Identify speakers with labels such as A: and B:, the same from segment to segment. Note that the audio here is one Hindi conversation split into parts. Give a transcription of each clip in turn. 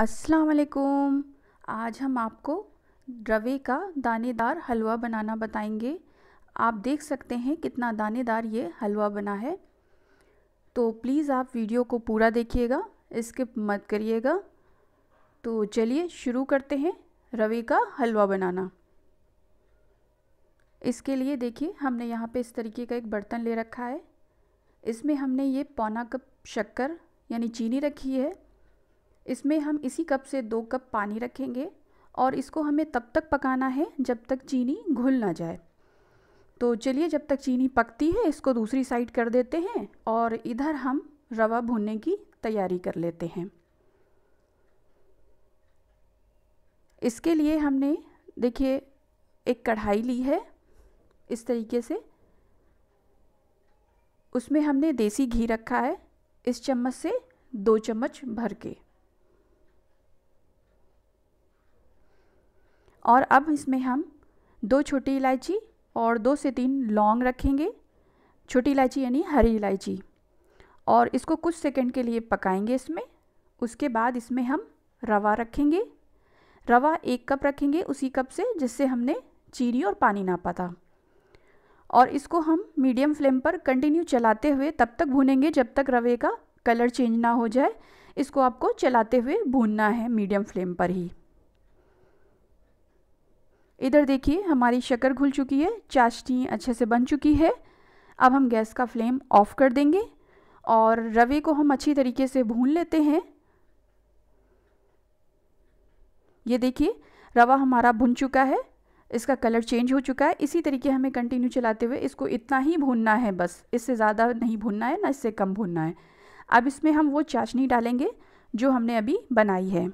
A: अस्सलाम वालेकुम आज हम आपको रवे का दानेदार हलवा बनाना बताएंगे आप देख सकते हैं कितना दानेदार ये हलवा बना है तो प्लीज़ आप वीडियो को पूरा देखिएगा स्किप मत करिएगा तो चलिए शुरू करते हैं रवे का हलवा बनाना इसके लिए देखिए हमने यहाँ पे इस तरीके का एक बर्तन ले रखा है इसमें हमने ये पौना कप शक्कर यानी चीनी रखी है इसमें हम इसी कप से दो कप पानी रखेंगे और इसको हमें तब तक पकाना है जब तक चीनी घुल ना जाए तो चलिए जब तक चीनी पकती है इसको दूसरी साइड कर देते हैं और इधर हम रवा भूनने की तैयारी कर लेते हैं इसके लिए हमने देखिए एक कढ़ाई ली है इस तरीके से उसमें हमने देसी घी रखा है इस चम्मच से दो चम्मच भर के और अब इसमें हम दो छोटी इलायची और दो से तीन लौंग रखेंगे छोटी इलायची यानी हरी इलायची और इसको कुछ सेकंड के लिए पकाएंगे इसमें उसके बाद इसमें हम रवा रखेंगे रवा एक कप रखेंगे उसी कप से जिससे हमने चीनी और पानी नापा था और इसको हम मीडियम फ्लेम पर कंटिन्यू चलाते हुए तब तक भूनेंगे जब तक रवे का कलर चेंज ना हो जाए इसको आपको चलाते हुए भूनना है मीडियम फ्लेम पर ही इधर देखिए हमारी शक्कर घुल चुकी है चाशनी अच्छे से बन चुकी है अब हम गैस का फ्लेम ऑफ कर देंगे और रवे को हम अच्छी तरीके से भून लेते हैं ये देखिए रवा हमारा भुन चुका है इसका कलर चेंज हो चुका है इसी तरीके हमें कंटिन्यू चलाते हुए इसको इतना ही भूनना है बस इससे ज़्यादा नहीं भूनना है ना इससे कम भूनना है अब इसमें हम वो चाशनी डालेंगे जो हमने अभी बनाई है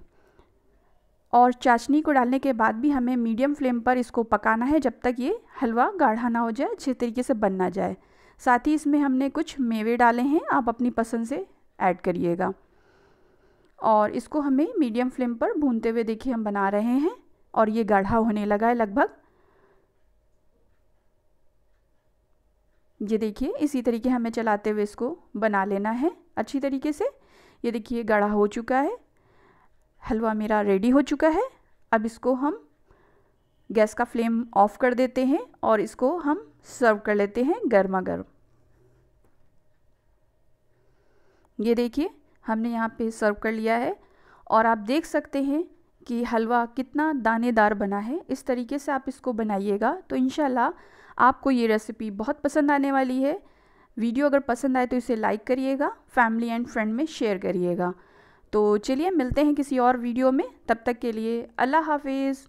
A: और चाशनी को डालने के बाद भी हमें मीडियम फ्लेम पर इसको पकाना है जब तक ये हलवा गाढ़ा ना हो जाए अच्छे तरीके से बन ना जाए साथ ही इसमें हमने कुछ मेवे डाले हैं आप अपनी पसंद से ऐड करिएगा और इसको हमें मीडियम फ्लेम पर भूनते हुए देखिए हम बना रहे हैं और ये गाढ़ा होने लगा है लगभग ये देखिए इसी तरीके हमें चलाते हुए इसको बना लेना है अच्छी तरीके से ये देखिए गाढ़ा हो चुका है हलवा मेरा रेडी हो चुका है अब इसको हम गैस का फ्लेम ऑफ कर देते हैं और इसको हम सर्व कर लेते हैं गर्मा गर्म ये देखिए हमने यहाँ पे सर्व कर लिया है और आप देख सकते हैं कि हलवा कितना दानेदार बना है इस तरीके से आप इसको बनाइएगा तो इन आपको ये रेसिपी बहुत पसंद आने वाली है वीडियो अगर पसंद आए तो इसे लाइक करिएगा फैमिली एंड फ्रेंड में शेयर करिएगा तो चलिए मिलते हैं किसी और वीडियो में तब तक के लिए अल्लाह हाफिज़